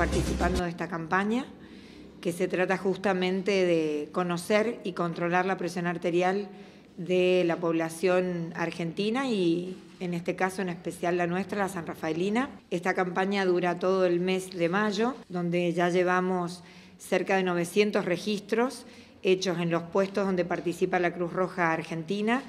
participando de esta campaña, que se trata justamente de conocer y controlar la presión arterial de la población argentina y en este caso en especial la nuestra, la San Rafaelina. Esta campaña dura todo el mes de mayo, donde ya llevamos cerca de 900 registros hechos en los puestos donde participa la Cruz Roja Argentina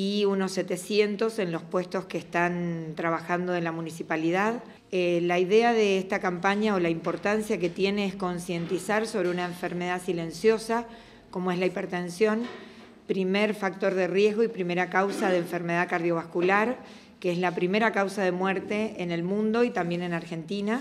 y unos 700 en los puestos que están trabajando en la municipalidad. Eh, la idea de esta campaña o la importancia que tiene es concientizar sobre una enfermedad silenciosa como es la hipertensión, primer factor de riesgo y primera causa de enfermedad cardiovascular, que es la primera causa de muerte en el mundo y también en Argentina.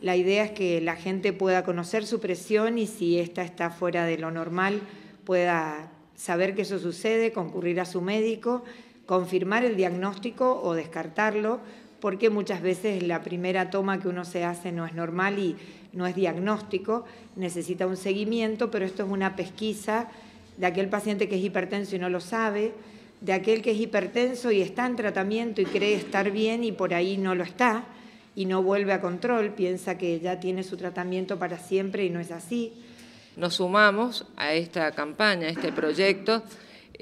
La idea es que la gente pueda conocer su presión y si esta está fuera de lo normal pueda saber que eso sucede, concurrir a su médico, confirmar el diagnóstico o descartarlo, porque muchas veces la primera toma que uno se hace no es normal y no es diagnóstico, necesita un seguimiento, pero esto es una pesquisa de aquel paciente que es hipertenso y no lo sabe, de aquel que es hipertenso y está en tratamiento y cree estar bien y por ahí no lo está y no vuelve a control, piensa que ya tiene su tratamiento para siempre y no es así nos sumamos a esta campaña, a este proyecto.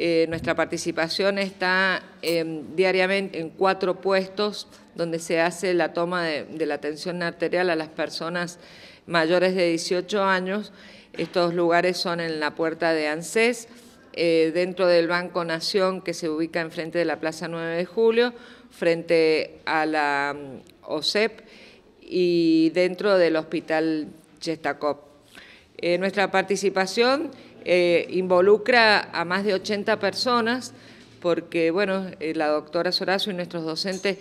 Eh, nuestra participación está em, diariamente en cuatro puestos donde se hace la toma de, la atención arterial a las personas mayores de 18 años. Estos lugares son en la puerta de ANSES, eh, dentro del Banco Nación que se ubica enfrente de la Plaza 9 de Julio, frente a la mm, OSEP y dentro del Hospital Chestacop. Eh, nuestra participación eh, involucra a más de 80 personas porque, bueno, eh, la doctora Sorazo y nuestros docentes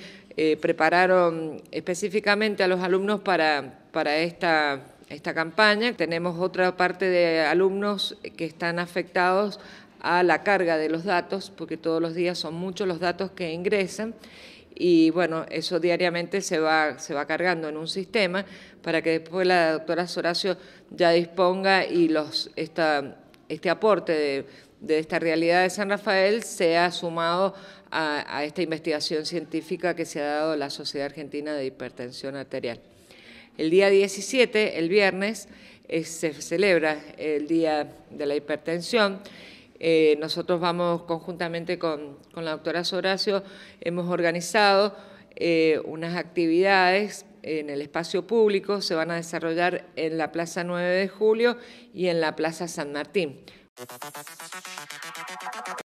prepararon específicamente a los alumnos para, esta campaña. Tenemos otra parte de alumnos que están afectados a la carga de los datos, porque todos los días son muchos los datos que ingresan y bueno, eso diariamente se va, se va cargando en un sistema para que después la doctora Soracio ya disponga y los, este aporte de, esta realidad de San Rafael sea sumado a, esta investigación científica que se ha dado la Sociedad Argentina de Hipertensión Arterial. El día 17, el viernes, eh, se celebra el Día de la Hipertensión eh, nosotros vamos conjuntamente con, la doctora Soracio, hemos organizado eh, unas actividades en el espacio público, se van a desarrollar en la Plaza 9 de Julio y en la Plaza San Martín.